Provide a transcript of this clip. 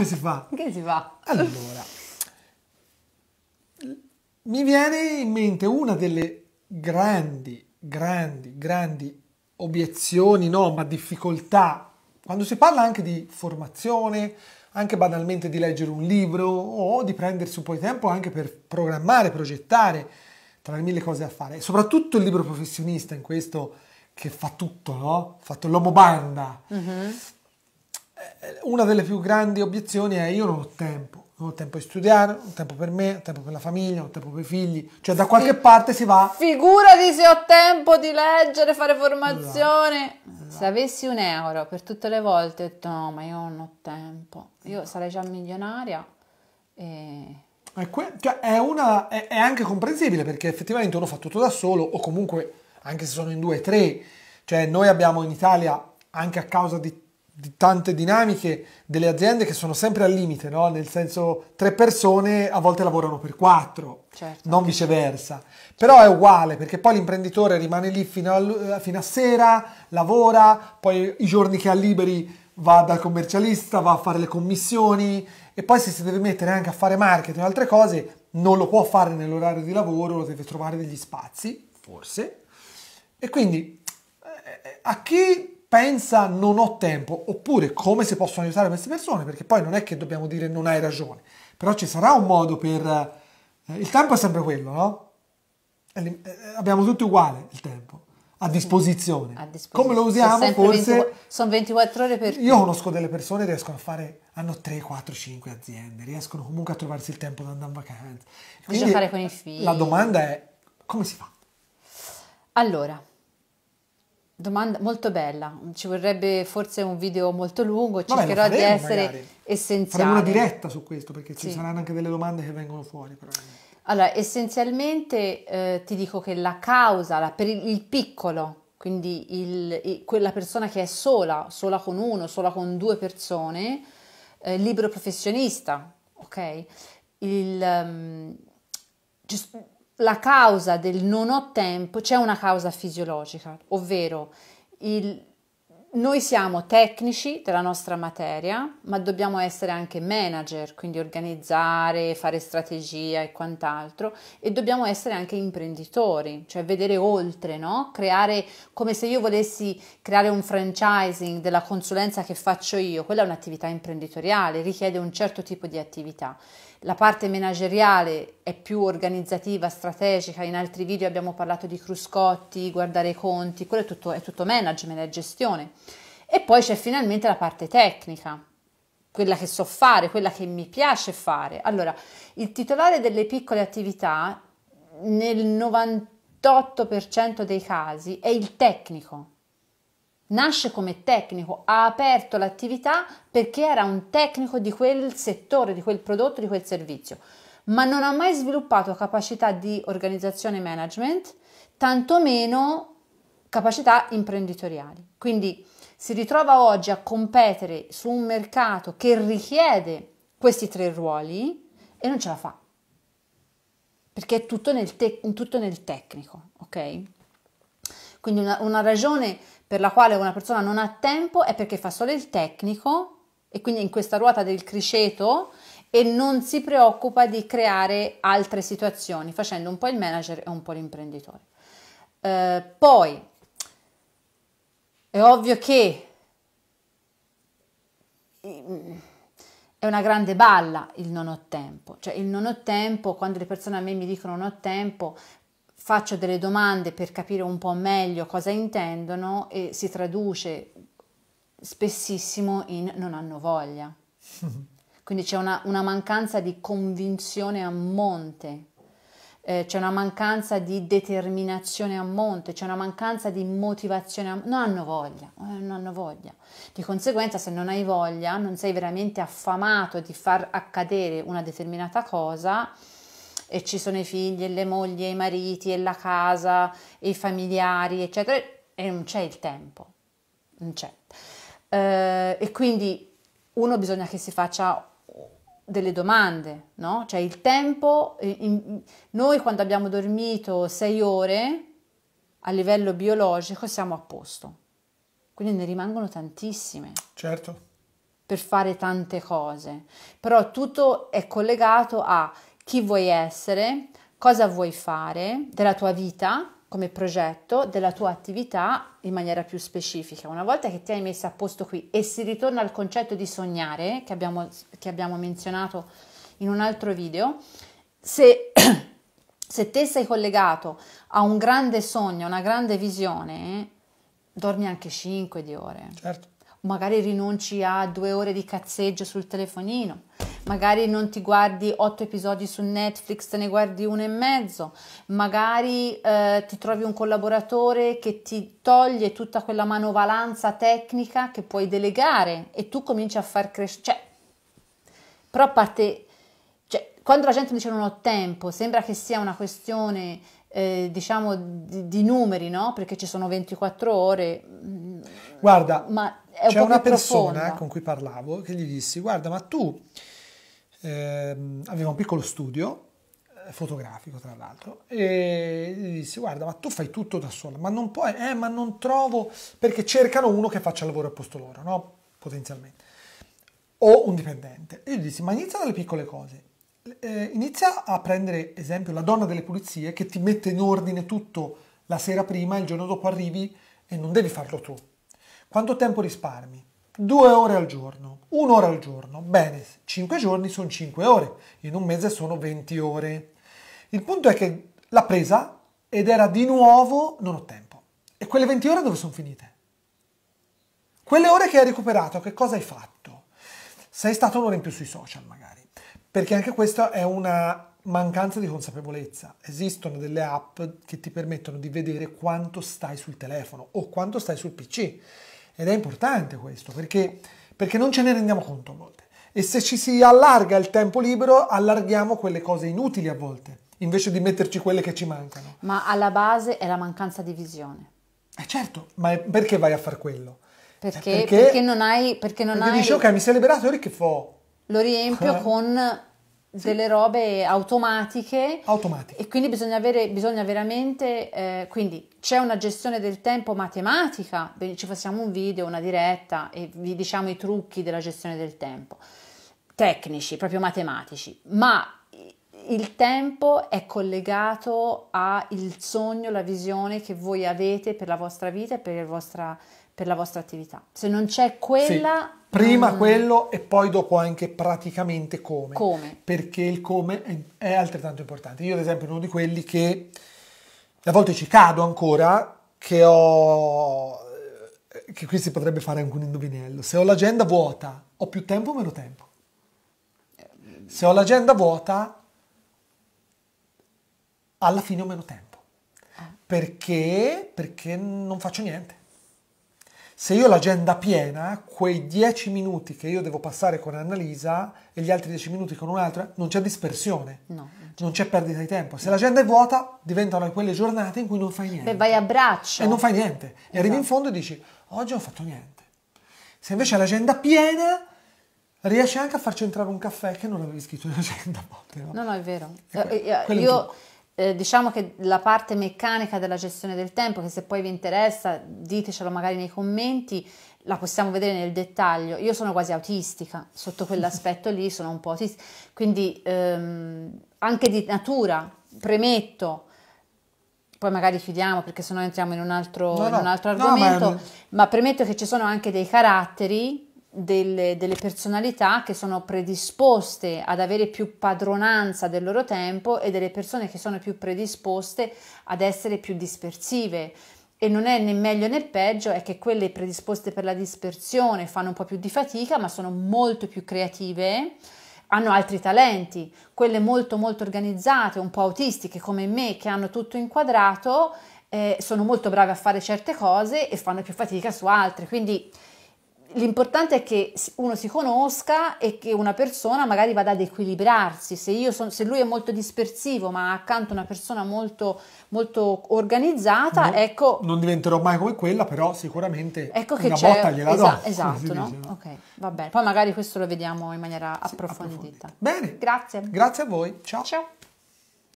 che si fa? Che si fa? Allora, mi viene in mente una delle grandi, grandi, grandi obiezioni, no, ma difficoltà, quando si parla anche di formazione, anche banalmente di leggere un libro o di prendersi un po' di tempo anche per programmare, progettare, tra le mille cose da fare. E soprattutto il libro professionista in questo che fa tutto, no? Fatto l'uomo banda. Uh eh, una delle più grandi obiezioni è io non ho tempo, non ho tempo di studiare, non ho tempo per me, non ho tempo per la famiglia, non ho tempo per i figli, cioè da qualche parte si va. Figurati se ho tempo di leggere, fare formazione. Esatto. Se avessi un euro per tutte le volte, ho detto no, ma io non ho tempo, io esatto. sarei già milionaria. E... È, que- cioè è, una, è, è anche comprensibile perché effettivamente uno fa tutto da solo o comunque anche se sono in due, tre, cioè noi abbiamo in Italia anche a causa di di tante dinamiche delle aziende che sono sempre al limite, no? nel senso tre persone a volte lavorano per quattro, certo. non viceversa. Però è uguale perché poi l'imprenditore rimane lì fino a, fino a sera, lavora, poi i giorni che ha liberi va dal commercialista, va a fare le commissioni e poi se si deve mettere anche a fare marketing e altre cose non lo può fare nell'orario di lavoro, lo deve trovare degli spazi, forse. E quindi eh, eh, a chi pensa non ho tempo, oppure come si possono aiutare queste persone, perché poi non è che dobbiamo dire non hai ragione, però ci sarà un modo per... Eh, il tempo è sempre quello, no? Eh, eh, abbiamo tutti uguale il tempo. A disposizione. a disposizione. Come lo usiamo sono forse... 20, sono 24 ore per... Io conosco delle persone che riescono a fare, hanno 3, 4, 5 aziende, riescono comunque a trovarsi il tempo da andare in vacanza. Quindi fare con i figli. La domanda è come si fa? Allora, Domanda molto bella, ci vorrebbe forse un video molto lungo, Vabbè, cercherò faremo, di essere magari. essenziale. Faremo una diretta su questo perché ci sì. saranno anche delle domande che vengono fuori. Allora, essenzialmente eh, ti dico che la causa la, per il, piccolo, quindi il, quella persona che è sola, sola con uno, sola con due persone, eh, libero professionista, ok? Il, um, ehm, just, la causa del non ho tempo, c'è una causa fisiologica, ovvero il, noi siamo tecnici della nostra materia, ma dobbiamo essere anche manager, quindi organizzare, fare strategia e quant'altro, e dobbiamo essere anche imprenditori, cioè vedere oltre, no? Creare come se io volessi creare un franchising della consulenza che faccio io, quella è un'attività imprenditoriale, richiede un certo tipo di attività. La parte manageriale è più organizzativa, strategica, in altri video abbiamo parlato di cruscotti, guardare i conti, quello è tutto, è tutto management, è gestione. E poi c'è finalmente la parte tecnica, quella che so fare, quella che mi piace fare. Allora, il titolare delle piccole attività nel 98% dei casi è il tecnico. Nasce come tecnico, ha aperto l'attività perché era un tecnico di quel settore, di quel prodotto, di quel servizio, ma non ha mai sviluppato capacità di organizzazione e management, tantomeno capacità imprenditoriali. Quindi si ritrova oggi a competere su un mercato che richiede questi tre ruoli e non ce la fa. Perché è tutto nel, te- tutto nel tecnico, ok? Quindi una, una ragione per la quale una persona non ha tempo è perché fa solo il tecnico e quindi in questa ruota del criceto e non si preoccupa di creare altre situazioni, facendo un po' il manager e un po' l'imprenditore. Eh, poi è ovvio che è una grande balla il non ho tempo, cioè il non ho tempo, quando le persone a me mi dicono non ho tempo, faccio delle domande per capire un po' meglio cosa intendono e si traduce spessissimo in non hanno voglia. Quindi c'è una, una mancanza di convinzione a monte eh, c'è una mancanza di determinazione a monte, c'è una mancanza di motivazione, a, non hanno voglia, eh, non hanno voglia. Di conseguenza se non hai voglia, non sei veramente affamato di far accadere una determinata cosa, e ci sono i figli e le mogli e i mariti e la casa e i familiari, eccetera, e non c'è il tempo, non c'è. Eh, e quindi uno bisogna che si faccia delle domande, no? Cioè il tempo, eh, in, noi quando abbiamo dormito sei ore a livello biologico siamo a posto, quindi ne rimangono tantissime. Certo. Per fare tante cose, però tutto è collegato a chi vuoi essere, cosa vuoi fare della tua vita come progetto della tua attività in maniera più specifica. Una volta che ti hai messo a posto qui e si ritorna al concetto di sognare che abbiamo, che abbiamo menzionato in un altro video, se, se te sei collegato a un grande sogno, a una grande visione, dormi anche 5 di ore. Certo. Magari rinunci a due ore di cazzeggio sul telefonino magari non ti guardi otto episodi su Netflix, te ne guardi uno e mezzo, magari eh, ti trovi un collaboratore che ti toglie tutta quella manovalanza tecnica che puoi delegare e tu cominci a far crescere. Cioè, però a parte, cioè, quando la gente dice non ho tempo, sembra che sia una questione eh, diciamo di, di, numeri, no? Perché ci sono 24 ore. Mm, Guarda, ma un c'è una persona profonda. con cui parlavo che gli dissi: Guarda, ma tu eh, aveva un piccolo studio eh, fotografico tra l'altro e gli disse guarda ma tu fai tutto da sola ma non puoi eh ma non trovo perché cercano uno che faccia il lavoro a posto loro no potenzialmente o un dipendente e gli dissi ma inizia dalle piccole cose eh, inizia a prendere esempio la donna delle pulizie che ti mette in ordine tutto la sera prima il giorno dopo arrivi e non devi farlo tu quanto tempo risparmi due ore al giorno, un'ora al giorno. Bene, cinque giorni sono cinque ore, in un mese sono 20 ore. Il punto è che l'ha presa ed era di nuovo non ho tempo. E quelle 20 ore dove sono finite? Quelle ore che hai recuperato, che cosa hai fatto? Sei stato un'ora in più sui social magari, perché anche questa è una mancanza di consapevolezza. Esistono delle app che ti permettono di vedere quanto stai sul telefono o quanto stai sul PC ed è importante questo perché, perché non ce ne rendiamo conto a volte. E se ci si allarga il tempo libero, allarghiamo quelle cose inutili a volte, invece di metterci quelle che ci mancano. Ma alla base è la mancanza di visione. Eh certo, ma perché vai a far quello? Perché, cioè, perché, perché non hai... Perché non perché hai... dici ok, mi sei liberato, ora che fo? Lo riempio eh. con sì. delle robe automatiche. Automatiche. E quindi bisogna, avere, bisogna veramente, eh, quindi c'è una gestione del tempo matematica, ci facciamo un video, una diretta e vi diciamo i trucchi della gestione del tempo, tecnici, proprio matematici, ma il tempo è collegato al sogno, la visione che voi avete per la vostra vita e per, vostra, per la vostra attività. Se non c'è quella... Sì. Prima mm. quello e poi dopo anche praticamente come. Come. Perché il come è, è altrettanto importante. Io ad esempio uno di quelli che a volte ci cado ancora, che ho... Eh, che qui si potrebbe fare anche un indovinello. Se ho l'agenda vuota, ho più tempo o meno tempo? Se ho l'agenda vuota, alla fine ho meno tempo. Ah. Perché? Perché non faccio niente se io ho l'agenda piena, quei 10 minuti che io devo passare con Annalisa e gli altri 10 minuti con un'altra, non c'è dispersione. No, non, c'è. non c'è perdita di tempo. Se l'agenda è vuota, diventano quelle giornate in cui non fai niente. Beh, vai a braccio. E non fai niente. Esatto. E arrivi esatto. in fondo e dici, oggi non ho fatto niente. Se invece hai l'agenda piena, riesci anche a farci entrare un caffè che non avevi scritto in agenda. No, no, no è vero. Eh, eh, quello, io, quello io eh, diciamo che la parte meccanica della gestione del tempo, che se poi vi interessa ditecelo magari nei commenti, la possiamo vedere nel dettaglio. Io sono quasi autistica, sotto quell'aspetto lì sono un po' autistica, quindi ehm, anche di natura, premetto, poi magari chiudiamo perché sennò entriamo in un altro, no, no, in un altro argomento, no, ma... ma premetto che ci sono anche dei caratteri delle, delle, personalità che sono predisposte ad avere più padronanza del loro tempo e delle persone che sono più predisposte ad essere più dispersive. E non è né meglio né peggio, è che quelle predisposte per la dispersione fanno un po' più di fatica, ma sono molto più creative, hanno altri talenti. Quelle molto molto organizzate, un po' autistiche come me, che hanno tutto inquadrato, eh, sono molto brave a fare certe cose e fanno più fatica su altre. Quindi l'importante è che uno si conosca e che una persona magari vada ad equilibrarsi. Se, son, se lui è molto dispersivo, ma accanto a una persona molto, molto organizzata, no, ecco. Non diventerò mai come quella, però sicuramente ecco che una botta gliela esa- do. Esatto, no? dice, no? Ok, va bene. Poi magari questo lo vediamo in maniera sì, approfondita. approfondita. Bene. Grazie. Grazie a voi. Ciao. Ciao.